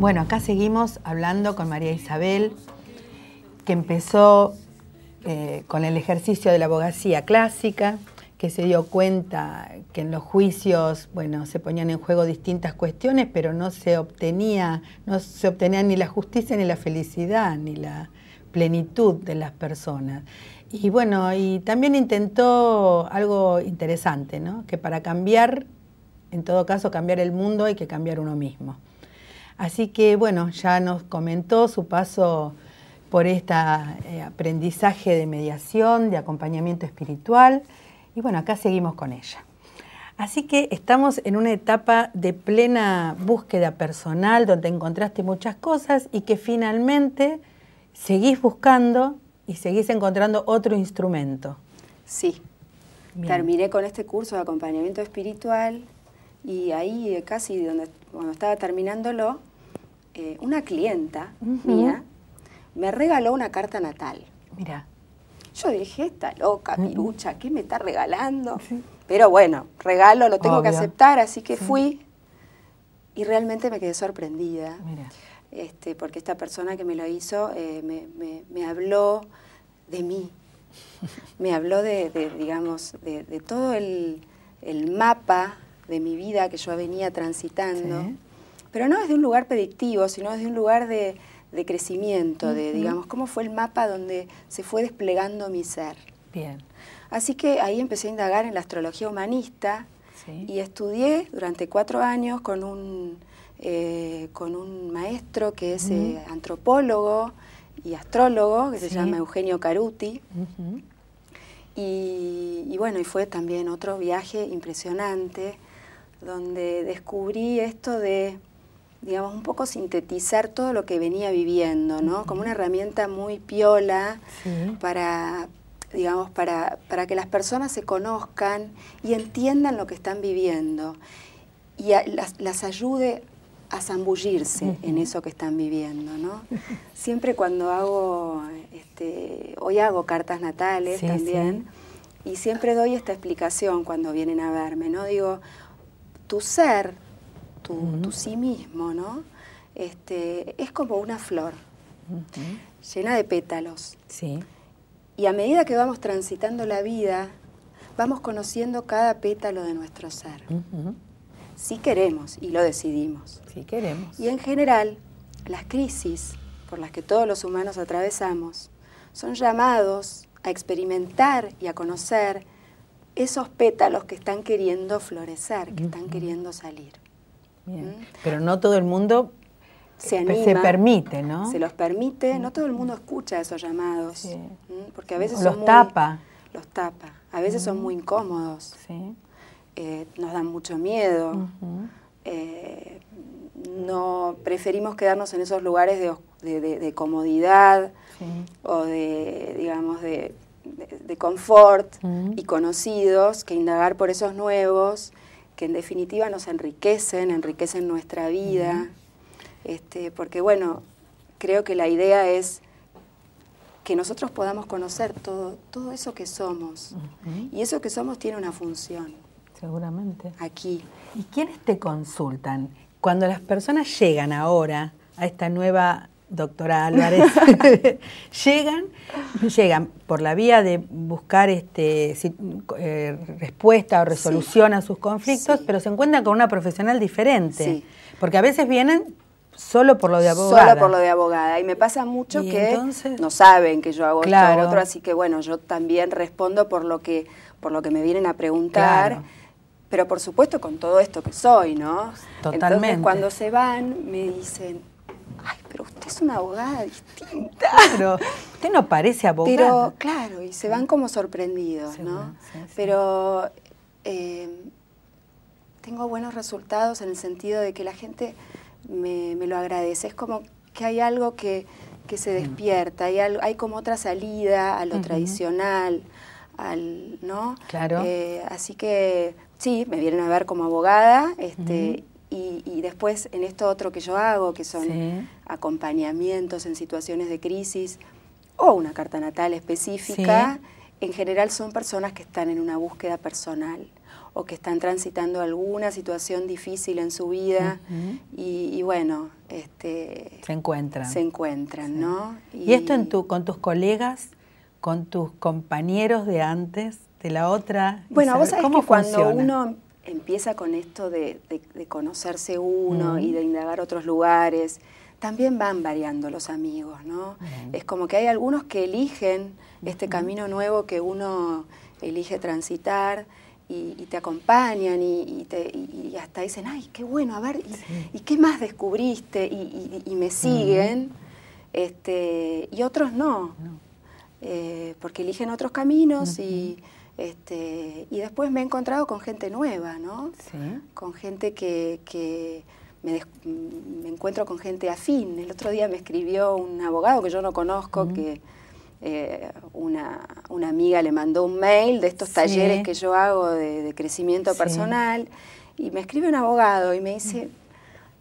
Bueno, acá seguimos hablando con María Isabel, que empezó eh, con el ejercicio de la abogacía clásica, que se dio cuenta que en los juicios, bueno, se ponían en juego distintas cuestiones, pero no se obtenía, no se obtenía ni la justicia, ni la felicidad, ni la plenitud de las personas. Y bueno, y también intentó algo interesante, ¿no? Que para cambiar, en todo caso, cambiar el mundo hay que cambiar uno mismo. Así que bueno, ya nos comentó su paso por este aprendizaje de mediación, de acompañamiento espiritual. Y bueno, acá seguimos con ella. Así que estamos en una etapa de plena búsqueda personal, donde encontraste muchas cosas y que finalmente seguís buscando y seguís encontrando otro instrumento. Sí, terminé con este curso de acompañamiento espiritual y ahí eh, casi donde, cuando estaba terminándolo, eh, una clienta mía me regaló una carta natal. Mira. Yo dije, esta loca, pirucha, mm. ¿qué me está regalando? Pero bueno, regalo lo tengo que aceptar, así que fui y realmente me quedé sorprendida. Este, porque esta persona que me lo hizo eh, me, habló de mí, me habló de, digamos, de, todo el, mapa de mi vida que yo venía transitando pero no desde un lugar predictivo, sino desde un lugar de, crecimiento, de, digamos, cómo fue el mapa donde se fue desplegando mi ser. Bien. Así que ahí empecé a indagar en la astrología humanista y estudié durante cuatro años con un, eh, con un maestro que es eh, antropólogo y astrólogo, que se llama Eugenio Caruti. y, y, bueno, y fue también otro viaje impresionante donde descubrí esto de digamos, un poco sintetizar todo lo que venía viviendo, ¿no? Como una herramienta muy piola para, digamos, para, para, que las personas se conozcan y entiendan lo que están viviendo y las, ayude a zambullirse en eso que están viviendo, ¿no? Siempre cuando hago, este, hoy hago cartas natales también, y siempre doy esta explicación cuando vienen a verme, ¿no? Digo, tu ser tu, sí mismo, ¿no? Este, es como una flor llena de pétalos. Y a medida que vamos transitando la vida, vamos conociendo cada pétalo de nuestro ser. Si queremos y lo decidimos. Si queremos. Y en general, las crisis por las que todos los humanos atravesamos son llamados a experimentar y a conocer esos pétalos que están queriendo florecer, que están queriendo salir. Pero no todo el mundo se, permite, ¿no? Se los permite, no todo el mundo escucha esos llamados, porque a veces son los muy, tapa. Los tapa, a veces son mm. muy incómodos, eh, nos dan mucho miedo, eh, no preferimos quedarnos en esos lugares de, comodidad o de, confort y conocidos que indagar por esos nuevos que en definitiva nos enriquecen, enriquecen nuestra vida, este, porque bueno, creo que la idea es que nosotros podamos conocer todo, todo eso que somos. Y eso que somos tiene una función. Seguramente. Aquí. ¿Y quiénes te consultan? Cuando las personas llegan ahora a esta nueva doctora Álvarez, llegan, llegan por la vía de buscar este, eh, respuesta o resolución a sus conflictos, pero se encuentran con una profesional diferente, porque a veces vienen solo por lo de abogada. Solo por lo de abogada. Y me pasa mucho que no saben que yo hago esto otro, así que bueno, yo también respondo por lo que, por lo que me vienen a preguntar. Pero por supuesto con todo esto que soy, ¿no? Totalmente. Entonces cuando se van me dicen, usted es una abogada distinta. Claro, usted no parece abogada. Pero claro, y se van como sorprendidos, ¿no? Pero eh, tengo buenos resultados en el sentido de que la gente me, lo agradece. Es como que hay algo que, que se mm. despierta, hay, hay como otra salida a lo tradicional, al, ¿no? Claro. Eh, así que sí, me vienen a ver como abogada, este, y, después en esto otro que yo hago, que son acompañamientos en situaciones de crisis o una carta natal específica, en general son personas que están en una búsqueda personal o que están transitando alguna situación difícil en su vida y, bueno, este, se encuentran. Se encuentran, ¿no? Y, esto en tu, con tus colegas, con tus compañeros de antes, de la otra? Bueno, vos sabés que cuando uno empieza con esto de, conocerse uno y de indagar otros lugares, también van variando los amigos, ¿no? Es como que hay algunos que eligen este camino nuevo que uno elige transitar y, te acompañan y, hasta dicen, ay, qué bueno, a ver, ¿y, qué más descubriste? Y, me siguen, este, y otros no. Eh, porque eligen otros caminos y este, y después me he encontrado con gente nueva, ¿no? Sí. Con gente que, me, encuentro con gente afín. El otro día me escribió un abogado que yo no conozco, que eh, una, amiga le mandó un mail de estos talleres que yo hago de, crecimiento personal, y me escribe un abogado y me dice,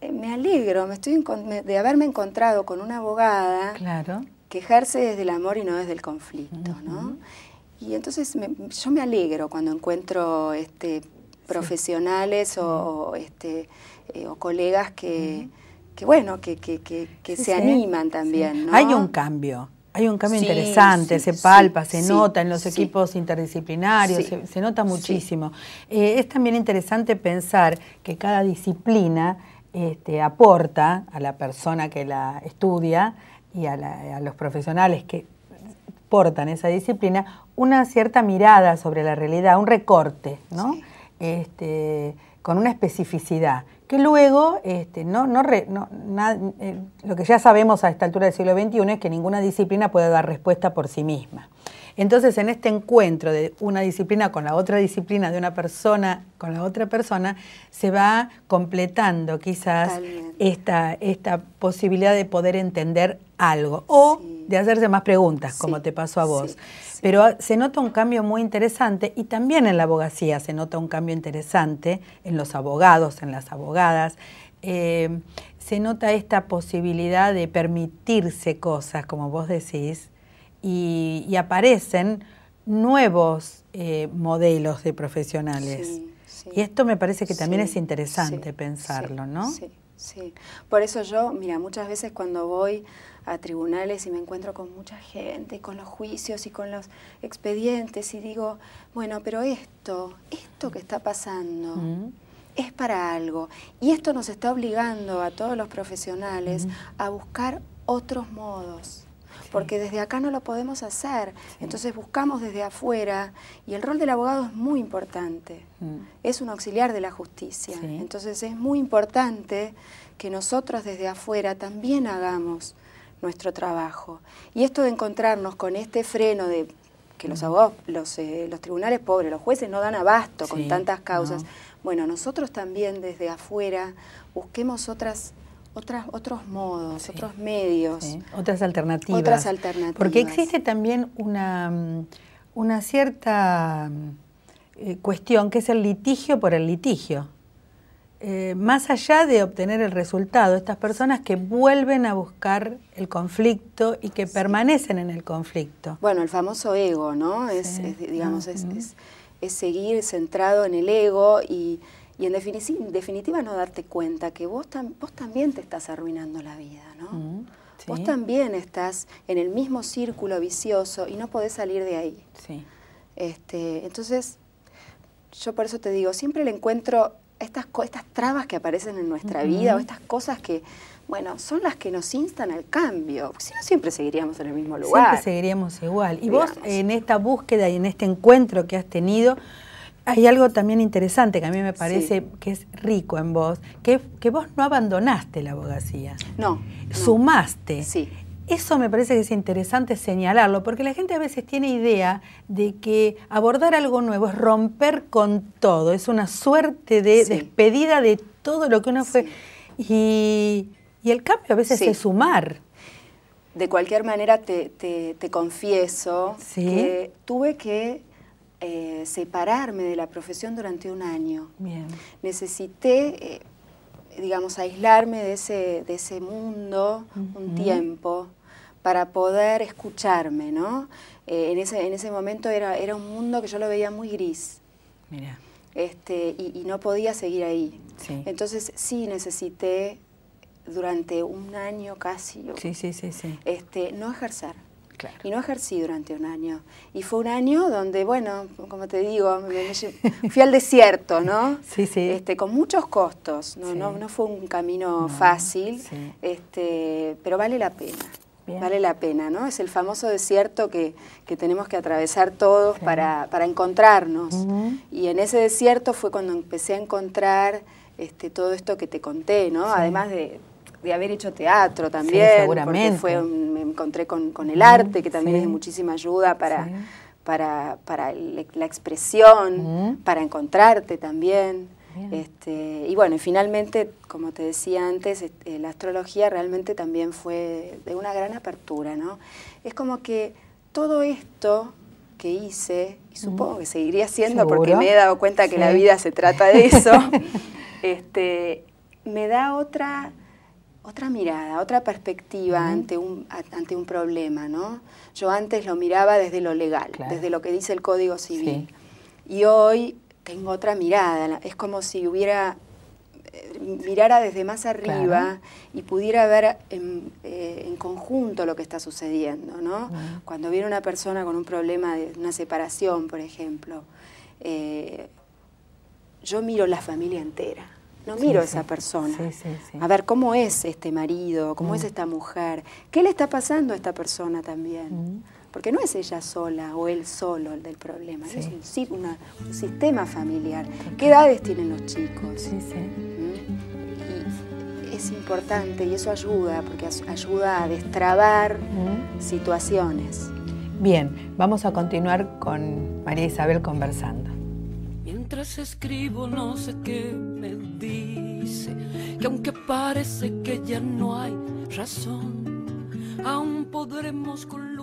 eh, me alegro me estoy de haberme encontrado con una abogada que ejerce desde el amor y no desde el conflicto, ¿no? Y entonces yo me alegro cuando encuentro este, profesionales este, eh, o, colegas que, bueno, que, se animan también. Hay un cambio. Hay un cambio interesante, se palpa, se nota en los equipos interdisciplinarios, se, nota muchísimo. Eh, es también interesante pensar que cada disciplina este, aporta a la persona que la estudia y a, a los profesionales que portan esa disciplina una cierta mirada sobre la realidad, un recorte, ¿no? Este, con una especificidad, que luego este, no, no, no eh, lo que ya sabemos a esta altura del siglo XXI es que ninguna disciplina puede dar respuesta por sí misma. Entonces, en este encuentro de una disciplina con la otra disciplina, de una persona con la otra persona, se va completando quizás esta, posibilidad de poder entender algo o de hacerse más preguntas, como te pasó a vos. Pero ah, se nota un cambio muy interesante y también en la abogacía se nota un cambio interesante, en los abogados, en las abogadas. Eh, se nota esta posibilidad de permitirse cosas, como vos decís, y, aparecen nuevos eh, modelos de profesionales. y esto me parece que también es interesante pensarlo, ¿no? Sí, sí. Por eso yo, mira, muchas veces cuando voy a tribunales y me encuentro con mucha gente, con los juicios y con los expedientes y digo, bueno, pero esto, esto que está pasando... es para algo. Y esto nos está obligando a todos los profesionales a buscar otros modos porque desde acá no lo podemos hacer. Entonces buscamos desde afuera y el rol del abogado es muy importante. Mm. Es un auxiliar de la justicia. Entonces es muy importante que nosotros desde afuera también hagamos nuestro trabajo. Y esto de encontrarnos con este freno de que los mm. abogados, eh, los, tribunales pobres, los jueces no dan abasto con tantas causas. Bueno, nosotros también desde afuera busquemos otras otras, otros modos, otros medios. Otras alternativas. Otras alternativas. Porque existe también una, mm, una cierta mm, eh, cuestión que es el litigio por el litigio. Eh, más allá de obtener el resultado, estas personas que vuelven a buscar el conflicto y que permanecen en el conflicto. Bueno, el famoso ego, ¿no? Es, digamos, es seguir centrado en el ego y y en definitiva, no darte cuenta que vos, también te estás arruinando la vida, ¿no? Mm, vos también estás en el mismo círculo vicioso y no podés salir de ahí. Este, entonces, yo por eso te digo, siempre le encuentro estas, estas trabas que aparecen en nuestra vida o estas cosas que, bueno, son las que nos instan al cambio. Si no, siempre seguiríamos en el mismo lugar. Siempre seguiríamos igual. Y vos, en esta búsqueda y en este encuentro que has tenido, hay algo también interesante que a mí me parece que es rico en vos, que, vos no abandonaste la abogacía. No. Sumaste. Sí. Eso me parece que es interesante señalarlo, porque la gente a veces tiene idea de que abordar algo nuevo es romper con todo, es una suerte de despedida de todo lo que uno fue. Y, el cambio a veces es sumar. De cualquier manera, te, te confieso que tuve que eh, separarme de la profesión durante un año. Necesité, eh, digamos, aislarme de ese, de ese mundo un tiempo para poder escucharme, ¿no? Eh, en, ese, en ese momento era, era un mundo que yo lo veía muy gris. Este, y, no podía seguir ahí. Entonces sí necesité durante un año casi sí, sí, este, no ejercer. Y no ejercí durante un año. Y fue un año donde, bueno, como te digo, fui al desierto, ¿no? Sí, sí. Este, con muchos costos, no, no, fue un camino fácil, este, pero vale la pena. Vale la pena, ¿no? Es el famoso desierto que, tenemos que atravesar todos para, encontrarnos. Y en ese desierto fue cuando empecé a encontrar este, todo esto que te conté, ¿no? Además de de haber hecho teatro también, seguramente. porque fue, me encontré con, el arte, que también es de muchísima ayuda para, para, la expresión, para encontrarte también. Este, y bueno, y finalmente, como te decía antes, eh, eh, la astrología realmente también fue de una gran apertura, ¿no? Es como que todo esto que hice, y supongo que seguiría siendo, porque me he dado cuenta que la vida se trata de eso, este, me da otra otra mirada, otra perspectiva ante, un, ante un problema, ¿no? Yo antes lo miraba desde lo legal, desde lo que dice el Código Civil. Y hoy tengo otra mirada, es como si hubiera eh, mirara desde más arriba y pudiera ver eh, en, conjunto lo que está sucediendo, ¿no? Cuando viene una persona con un problema de una separación, por ejemplo, eh, yo miro la familia entera no miro a esa persona. a ver, ¿cómo es este marido? ¿Cómo es mm. esta mujer? ¿Qué le está pasando a esta persona también? Mm. Porque no es ella sola o él solo el del problema, es un, sistema familiar. ¿Qué edades tienen los chicos? ¿Mm? Y es importante y eso ayuda, porque ayuda a destrabar situaciones. Bien, vamos a continuar con María Isabel conversando mientras escribo no sé qué me dice, que aunque parece que ya no hay razón, aún podremos con